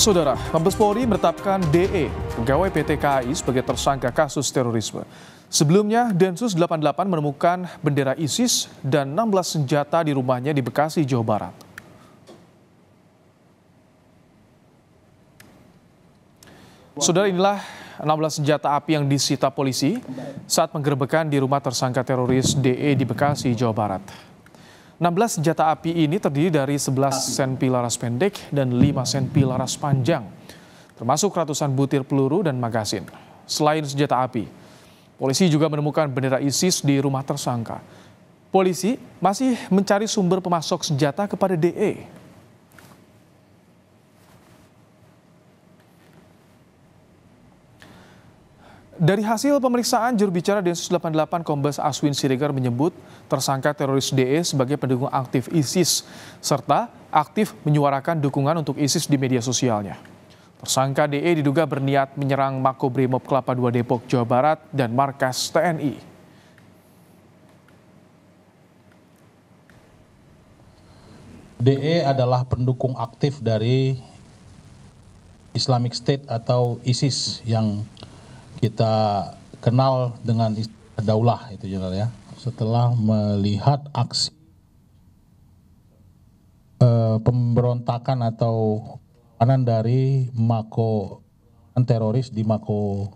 Saudara, Mabes Polri menetapkan DE, pegawai PT KAI sebagai tersangka kasus terorisme. Sebelumnya, Densus 88 menemukan bendera ISIS dan 16 senjata di rumahnya di Bekasi, Jawa Barat. Saudara inilah 16 senjata api yang disita polisi saat penggerbekan di rumah tersangka teroris DE di Bekasi, Jawa Barat. 16 senjata api ini terdiri dari 11 senpi laras pendek dan 5 senpi laras panjang, termasuk ratusan butir peluru dan magasin. Selain senjata api, polisi juga menemukan bendera ISIS di rumah tersangka. Polisi masih mencari sumber pemasok senjata kepada DE. Dari hasil pemeriksaan jurubicara Densus 88 Kombes Aswin Siregar menyebut tersangka teroris DE sebagai pendukung aktif ISIS serta aktif menyuarakan dukungan untuk ISIS di media sosialnya. Tersangka DE diduga berniat menyerang Makobrimob Kelapa II Depok, Jawa Barat dan markas TNI. DE adalah pendukung aktif dari Islamic State atau ISIS yang kita kenal dengan daulah itu Jenderal ya. Setelah melihat aksi e, pemberontakan atau anan dari Mako teroris di Mako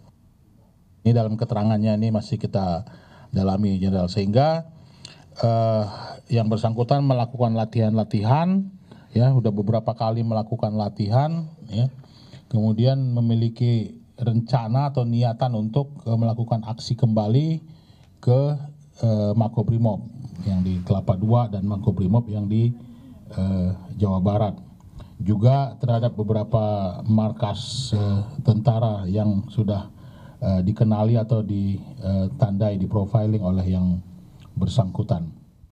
ini dalam keterangannya ini masih kita dalami Jenderal sehingga eh, yang bersangkutan melakukan latihan-latihan ya sudah beberapa kali melakukan latihan ya kemudian memiliki rencana atau niatan untuk eh, melakukan aksi kembali ke eh, Makobrimob yang di Kelapa II dan Makobrimob yang di eh, Jawa Barat. Juga terhadap beberapa markas tentara yang sudah dikenali atau ditandai di profiling oleh yang bersangkutan.